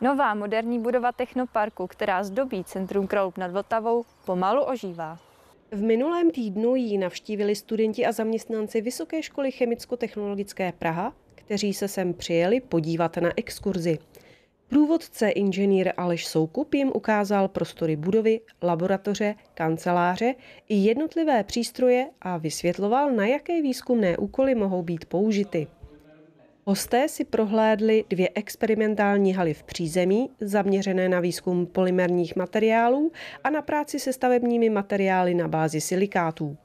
Nová moderní budova technoparku, která zdobí centrum Kroup nad Vltavou, pomalu ožívá. V minulém týdnu ji navštívili studenti a zaměstnanci Vysoké školy chemicko-technologické Praha, kteří se sem přijeli podívat na exkurzi. Průvodce inženýr Aleš Soukup jim ukázal prostory budovy, laboratoře, kanceláře i jednotlivé přístroje a vysvětloval, na jaké výzkumné úkoly mohou být použity. Hosté si prohlédli dvě experimentální haly v přízemí, zaměřené na výzkum polymerních materiálů a na práci se stavebními materiály na bázi silikátů.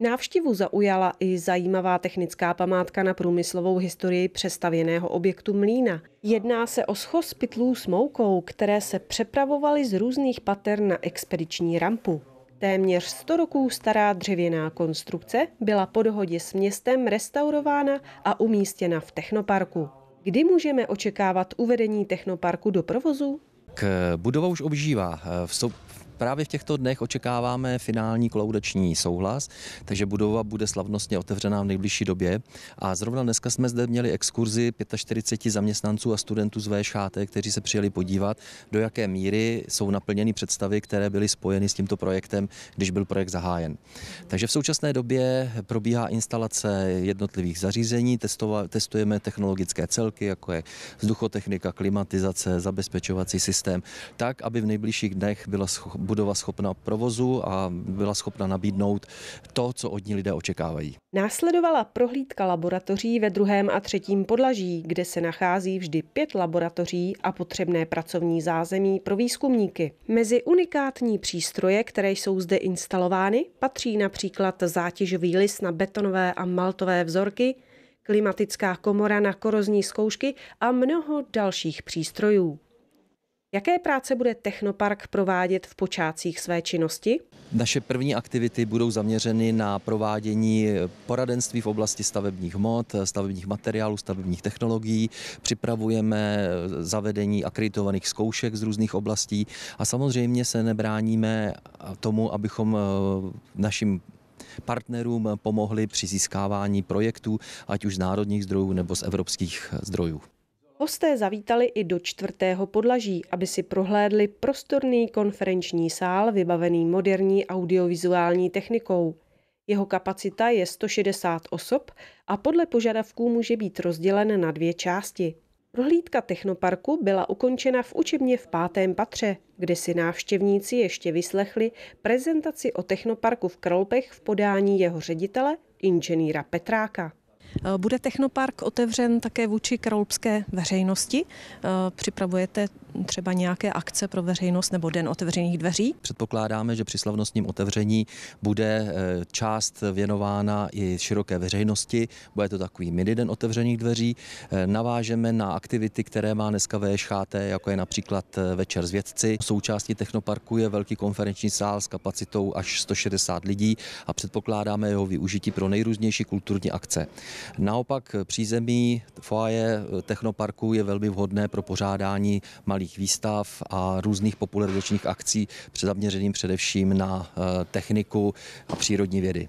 Návštěvu zaujala i zajímavá technická památka na průmyslovou historii přestavěného objektu mlína. Jedná se o schoz pytlů s moukou, které se přepravovaly z různých pater na expediční rampu. Téměř 100 roků stará dřevěná konstrukce byla po dohodě s městem restaurována a umístěna v technoparku. Kdy můžeme očekávat uvedení technoparku do provozu? K eh, budova už obžívá. Eh, Právě v těchto dnech očekáváme finální kolaudační souhlas, takže budova bude slavnostně otevřená v nejbližší době. A zrovna dneska jsme zde měli exkurzi 45 zaměstnanců a studentů z VŠHT, kteří se přijeli podívat, do jaké míry jsou naplněny představy, které byly spojeny s tímto projektem, když byl projekt zahájen. Takže v současné době probíhá instalace jednotlivých zařízení, testova, testujeme technologické celky, jako je vzduchotechnika, klimatizace, zabezpečovací systém, tak, aby v nejbližších dnech byla budova schopna provozu a byla schopna nabídnout to, co od ní lidé očekávají. Následovala prohlídka laboratoří ve druhém a třetím podlaží, kde se nachází vždy pět laboratoří a potřebné pracovní zázemí pro výzkumníky. Mezi unikátní přístroje, které jsou zde instalovány, patří například zátěžový list na betonové a maltové vzorky, klimatická komora na korozní zkoušky a mnoho dalších přístrojů. Jaké práce bude Technopark provádět v počátcích své činnosti? Naše první aktivity budou zaměřeny na provádění poradenství v oblasti stavebních mod, stavebních materiálů, stavebních technologií. Připravujeme zavedení akreditovaných zkoušek z různých oblastí a samozřejmě se nebráníme tomu, abychom eh, našim partnerům pomohli při získávání projektů, ať už z národních zdrojů nebo z evropských zdrojů. Hosté zavítali i do čtvrtého podlaží, aby si prohlédli prostorný konferenční sál vybavený moderní audiovizuální technikou. Jeho kapacita je 160 osob a podle požadavků může být rozdělen na dvě části. Prohlídka technoparku byla ukončena v učebně v pátém patře, kde si návštěvníci ještě vyslechli prezentaci o technoparku v Kralpech v podání jeho ředitele, inženýra Petráka. Eh, bude technopark otevřen také vůči kralupské veřejnosti? Eh, připravujete třeba nějaké akce pro veřejnost nebo den otevřených dveří? Předpokládáme, že při slavnostním otevření bude eh, část věnována i široké veřejnosti. Bude to takový mini den otevřených dveří. Navážeme na aktivity, které má dneska VŠHT, jako je například Večer z vědci. Součástí technoparku je velký konferenční sál s kapacitou až 160 lidí a předpokládáme jeho využití pro nejrůznější kulturní akce. Naopak přízemí foaje eh, technoparku je velmi vhodné pro pořádání malých výstav a různých popularizačních akcí zaměřeným především na eh, techniku a přírodní vědy.